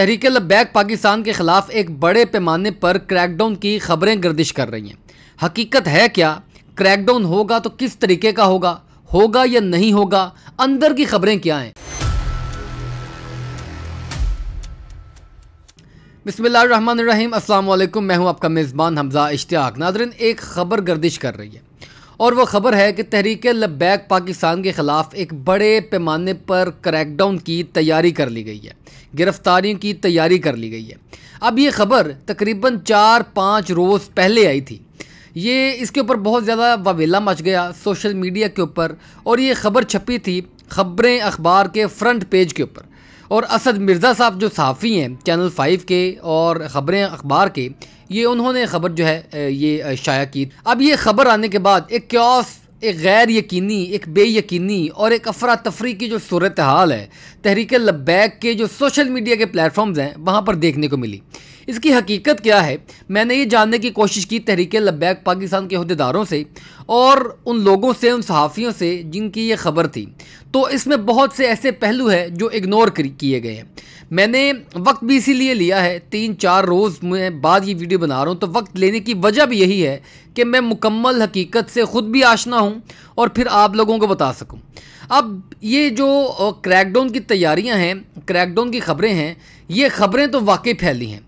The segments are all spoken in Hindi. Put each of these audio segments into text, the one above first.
तहरीक लबैक पाकिस्तान के ख़िलाफ़ एक बड़े पैमाने पर क्रैकडाउन की खबरें गर्दिश कर रही हैं हकीकत है क्या क्रैकडाउन होगा तो किस तरीके का होगा होगा या नहीं होगा अंदर की खबरें क्या हैं अस्सलाम वालेकुम मैं हूं आपका मेज़बान हमजा इश्तियाक नादरन एक खबर गर्दिश कर रही है और वो ख़बर है कि तहरीक लब्बैक पाकिस्तान के ख़िलाफ़ एक बड़े पैमाने पर क्रैकडाउन की तैयारी कर ली गई है गिरफ़्तारियों की तैयारी कर ली गई है अब ये ख़बर तकरीबन चार पाँच रोज़ पहले आई थी ये इसके ऊपर बहुत ज़्यादा वावेला मच गया सोशल मीडिया के ऊपर और ये ख़बर छपी थी ख़बरें अखबार के फ्रंट पेज के ऊपर और असद मिर्ज़ा साहब जो सहाफ़ी हैं चैनल फाइव के और ख़बरें अखबार के ये उन्होंने ख़बर जो है ये शाया की अब ये ख़बर आने के बाद एक क्यास एक गैर यकीनी एक बेयकीनी और एक अफरा तफरी की जो सूरत हाल है तहरीक लब्बैक के जो सोशल मीडिया के प्लेटफॉर्म्स हैं वहाँ पर देखने को मिली इसकी हकीकत क्या है मैंने ये जानने की कोशिश की तहरीक लब्बैक पाकिस्तान के अहदेदारों से और उन लोगों से उन सहाफ़ियों से जिनकी ये खबर थी तो इसमें बहुत से ऐसे पहलू हैं जो इग्नोर किए गए हैं मैंने वक्त भी इसीलिए लिया है तीन चार रोज़ में बाद ये वीडियो बना रहा हूँ तो वक्त लेने की वजह भी यही है कि मैं मुकम्मल हकीकत से ख़ुद भी आशना हूँ और फिर आप लोगों को बता सकूँ अब ये जो क्रैकडाउन की तैयारियां हैं क्रैकडाउन की ख़बरें हैं ये ख़बरें तो वाकई फैली हैं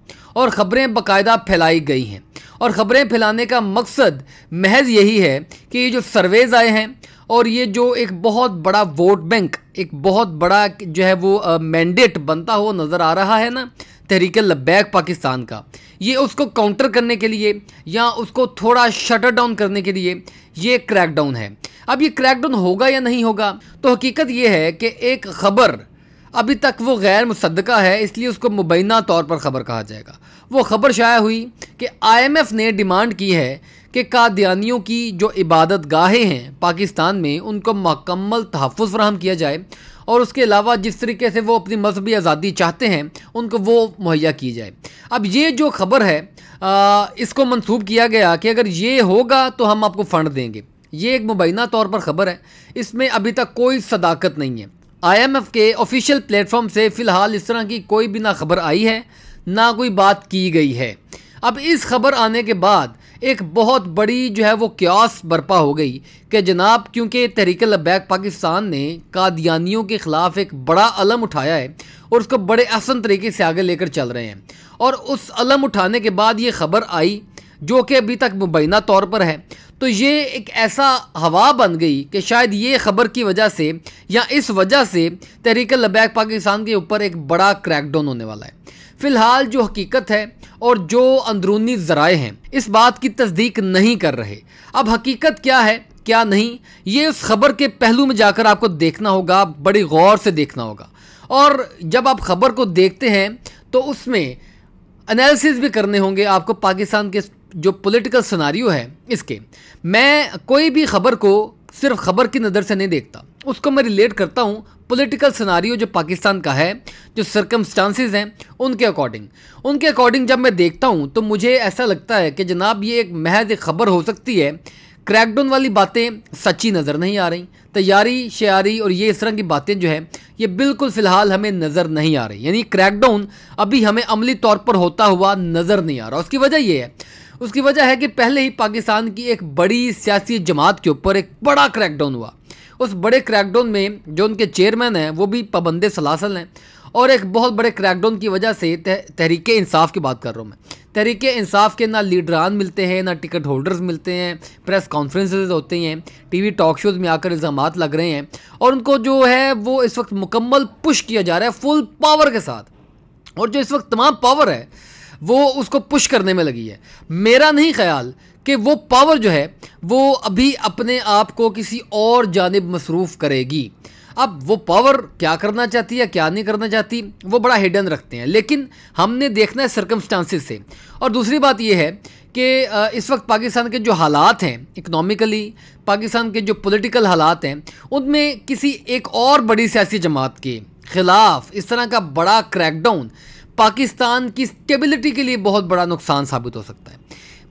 और ख़बरें बाकायदा फैलाई गई हैं और ख़बरें फैलाने का मकसद महज यही है कि ये जो सर्वेज़ आए हैं और ये जो एक बहुत बड़ा वोट बैंक एक बहुत बड़ा जो है वो मैंडेट बनता हुआ नज़र आ रहा है ना तहरीक लब्बैक पाकिस्तान का ये उसको काउंटर करने के लिए या उसको थोड़ा शटर डाउन करने के लिए ये क्रैकडाउन है अब ये क्रैकडाउन होगा या नहीं होगा तो हकीकत ये है कि एक खबर अभी तक वो गैर मुसदका है इसलिए उसको मुबैना तौर पर ख़बर कहा जाएगा वो ख़बर शाया हुई कि आईएमएफ ने डिमांड की है कि कादियानियों की जो इबादत गाहें हैं पाकिस्तान में उनको मकम्मल तहफ़ फ्राहम किया जाए और उसके अलावा जिस तरीके से वो अपनी मजहबी आज़ादी चाहते हैं उनको वो मुहैया की जाए अब ये जो खबर है इसको मनसूब किया गया कि अगर ये होगा तो हम आपको फ़ंड देंगे ये एक मुबैना तौर पर ख़बर है इसमें अभी तक कोई सदाकत नहीं है आईएमएफ के ऑफिशियल प्लेटफॉर्म से फ़िलहाल इस तरह की कोई भी ना खबर आई है ना कोई बात की गई है अब इस खबर आने के बाद एक बहुत बड़ी जो है वो क्यास बर्पा हो गई कि जनाब क्योंकि तहरीक लबैक पाकिस्तान ने कादियानियों के ख़िलाफ़ एक बड़ा अलम उठाया है और उसको बड़े आसन तरीके से आगे लेकर चल रहे हैं और उस अलम उठाने के बाद ये ख़बर आई जो कि अभी तक मुबैना तौर पर है तो ये एक ऐसा हवा बन गई कि शायद ये ख़बर की वजह से या इस वजह से तहरीक लबैक पाकिस्तान के ऊपर एक बड़ा क्रैकडाउन होने वाला है फिलहाल जो हकीकत है और जो अंदरूनी ज़राए हैं इस बात की तस्दीक नहीं कर रहे अब हकीकत क्या है क्या नहीं ये उस खबर के पहलू में जाकर आपको देखना होगा बड़ी गौर से देखना होगा और जब आप ख़बर को देखते हैं तो उसमें एनालिसिस भी करने होंगे आपको पाकिस्तान के जो पॉलिटिकल सिनारियो है इसके मैं कोई भी खबर को सिर्फ खबर की नज़र से नहीं देखता उसको मैं रिलेट करता हूँ पॉलिटिकल सिनारियो जो पाकिस्तान का है जो सरकमस्टांसिस हैं उनके अकॉर्डिंग उनके अकॉर्डिंग जब मैं देखता हूँ तो मुझे ऐसा लगता है कि जनाब ये एक महज एक खबर हो सकती है क्रैकडाउन वाली बातें सच्ची नज़र नहीं आ रही तैयारी शयारी और ये इस तरह की बातें जो है ये बिल्कुल फ़िलहाल हमें नज़र नहीं आ रही यानी क्रैकडाउन अभी हमें अमली तौर पर होता हुआ नज़र नहीं आ रहा उसकी वजह ये है उसकी वजह है कि पहले ही पाकिस्तान की एक बड़ी सियासी जमात के ऊपर एक बड़ा क्रैकडाउन हुआ उस बड़े क्रैकडाउन में जो उनके चेयरमैन हैं वो भी पाबंद सलासल हैं और एक बहुत बड़े क्रैकडाउन की वजह से तह, तहरीक इंसाफ की बात कर रहा हूँ मैं तहरीक इंसाफ के ना लीडरान मिलते हैं ना टिकट होल्डर्स मिलते हैं प्रेस कॉन्फ्रेंसेज होते हैं टीवी टॉक शोज़ में आकर इल्ज़ाम लग रहे हैं और उनको जो है वो इस वक्त मुकम्मल पुश किया जा रहा है फुल पावर के साथ और जो इस वक्त तमाम पावर है वो उसको पुश करने में लगी है मेरा नहीं ख्याल कि वो पावर जो है वो अभी अपने आप को किसी और जानब मसरूफ़ करेगी अब वो पावर क्या करना चाहती है क्या नहीं करना चाहती वो बड़ा हिडन रखते हैं लेकिन हमने देखना है सरकमस्टांसिस से और दूसरी बात यह है कि इस वक्त पाकिस्तान के जो हालात हैं इकनॉमिकली पाकिस्तान के जो पॉलिटिकल हालात हैं उनमें किसी एक और बड़ी सियासी जमात के ख़िलाफ़ इस तरह का बड़ा क्रैकडाउन पाकिस्तान की स्टेबिलिटी के लिए बहुत बड़ा नुकसान साबित हो सकता है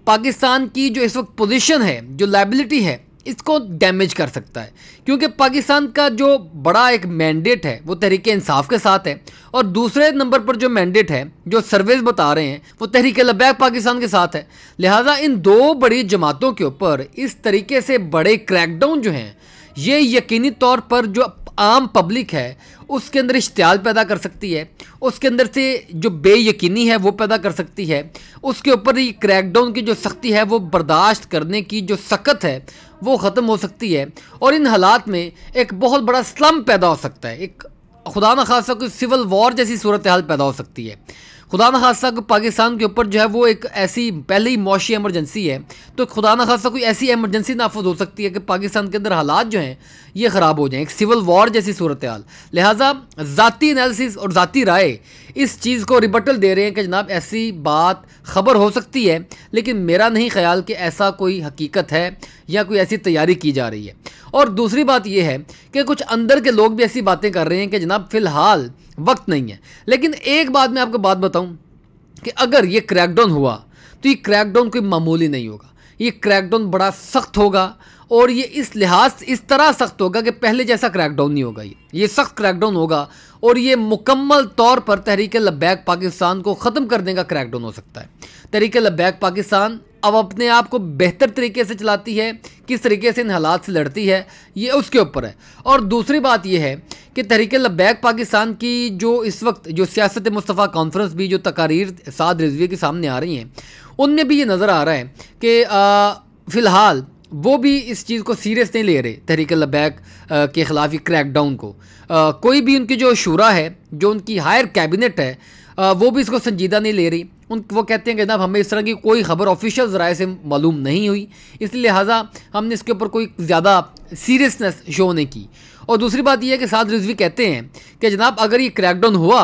पाकिस्तान की जो इस वक्त पोजीशन है जो लाइबिलिटी है इसको डैमेज कर सकता है क्योंकि पाकिस्तान का जो बड़ा एक मैंडेट है वो तहरीक इंसाफ के साथ है और दूसरे नंबर पर जो मैंडेट है जो सर्वेज बता रहे हैं वो तहरीक लबैक पाकिस्तान के साथ है लिहाजा इन दो बड़ी जमातों के ऊपर इस तरीके से बड़े क्रैकडाउन जो हैं ये यकीनी तौर पर जो आम पब्लिक है उसके अंदर इश्तियाल पैदा कर सकती है उसके अंदर से जो बेयकीनी है वो पैदा कर सकती है उसके ऊपर ये क्रैकडाउन की जो सख्ती है वो बर्दाश्त करने की जो सख्त है वो ख़त्म हो सकती है और इन हालात में एक बहुत बड़ा स्लम पैदा हो सकता है एक खुदा न खासा कोई सिविल वॉर जैसी सूरत हाल पैदा हो सकती है खुदा न खासा पाकिस्तान के ऊपर जो है वो एक ऐसी पहले ही एमरजेंसी है तो खुदा न खासा कोई ऐसी एमरजेंसी नाफज हो सकती है कि पाकिस्तान के अंदर हालात जो हैं ये ख़राब हो जाएँ एक सिविल वॉर जैसी सूरत हाल लिहाजा ज़ाती एनालिसिस और ज़ाती राय इस चीज़ को रिबटल दे रहे हैं कि जनाब ऐसी बात खबर हो सकती है लेकिन मेरा नहीं ख्याल कि ऐसा कोई हकीकत है या कोई ऐसी तैयारी की जा रही है और दूसरी बात यह है कि कुछ अंदर के लोग भी ऐसी बातें कर रहे हैं कि जनाब फ़िलहाल वक्त नहीं है लेकिन एक बात मैं आपको बात बताऊं कि अगर ये क्रैकडाउन हुआ तो ये क्रैकडाउन कोई मामूली नहीं होगा ये क्रैकडाउन बड़ा सख्त होगा और ये इस लिहाज इस तरह सख्त होगा कि पहले जैसा क्रैकडाउन नहीं होगा ये ये सख्त क्रैकडाउन होगा और ये मुकम्मल तौर पर तहरीक लब्बैक पाकिस्तान को ख़त्म करने का क्रैकडाउन हो सकता है तहरीक लबैक पाकिस्तान अब अपने आप को बेहतर तरीके से चलाती है किस तरीके से इन हालात से लड़ती है ये उसके ऊपर है और दूसरी बात यह है कि तहरीक लबैक पाकिस्तान की जो इस वक्त जो सियासत मुस्तफ़ा कॉन्फ्रेंस भी जो तकारीर साद रिजवी के सामने आ रही हैं उनमें भी ये नज़र आ रहा है कि फ़िलहाल वो भी इस चीज़ को सीरियस नहीं ले रहे तहरीक लबैक के ख़िलाफ़ क्रैकडाउन को आ, कोई भी उनकी जो शुरा है जो उनकी हायर कैबिनेट है आ, वो भी इसको संजीदा नहीं ले रही उन वो कहते हैं कि जनाब हमें इस तरह की कोई खबर ऑफिशियल ज़राए से मालूम नहीं हुई इसलिए लिहाजा हमने इसके ऊपर कोई ज़्यादा सीरियसनेस शो नहीं की और दूसरी बात यह है कि साद रिजवी कहते हैं कि जनाब अगर ये क्रैकडाउन हुआ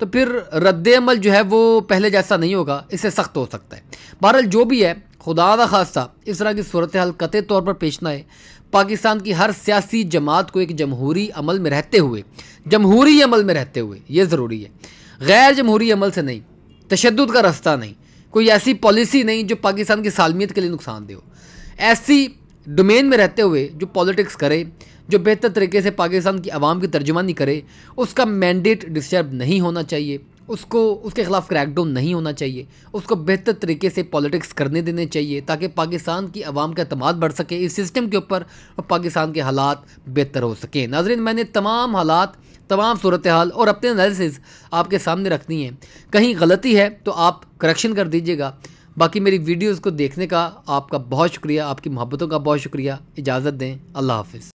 तो फिर रद्दमल जो है वो पहले जैसा नहीं होगा इससे सख्त हो सकता है बहरहाल जो भी है खुदा न खासा इस तरह की सूरत हाल कत तौर पर पेश ना है पाकिस्तान की हर सियासी जमात को एक जमहूरी अमल में रहते हुए जमहूरी अमल में रहते हुए ये ज़रूरी है गैर जमहूरी अमल से नहीं तशद का रास्ता नहीं कोई ऐसी पॉलिसी नहीं जो पाकिस्तान की सालमियत के लिए नुकसानदेह हो ऐसी डोमेन में रहते हुए जो पॉलिटिक्स करे जो बेहतर तरीके से पाकिस्तान की आवाम की तर्जुमानी करे उसका मैंडेट डिस्टर्ब नहीं होना चाहिए उसको उसके ख़िलाफ़ क्रैकडाउन नहीं होना चाहिए उसको बेहतर तरीके से पॉलिटिक्स करने देने चाहिए ताकि पाकिस्तान की आवाम का अतमाद बढ़ सके इस सिस्टम के ऊपर और पाकिस्तान के हालात बेहतर हो सकें नाजरन मैंने तमाम हालात तमाम सूरत हाल और अपने एनालिसिस आपके सामने रखनी है कहीं गलती है तो आप करेक्शन कर दीजिएगा बाकी मेरी वीडियोज़ को देखने का आपका बहुत शुक्रिया आपकी मोहब्बतों का बहुत शुक्रिया इजाज़त दें अल्लाह हाफ़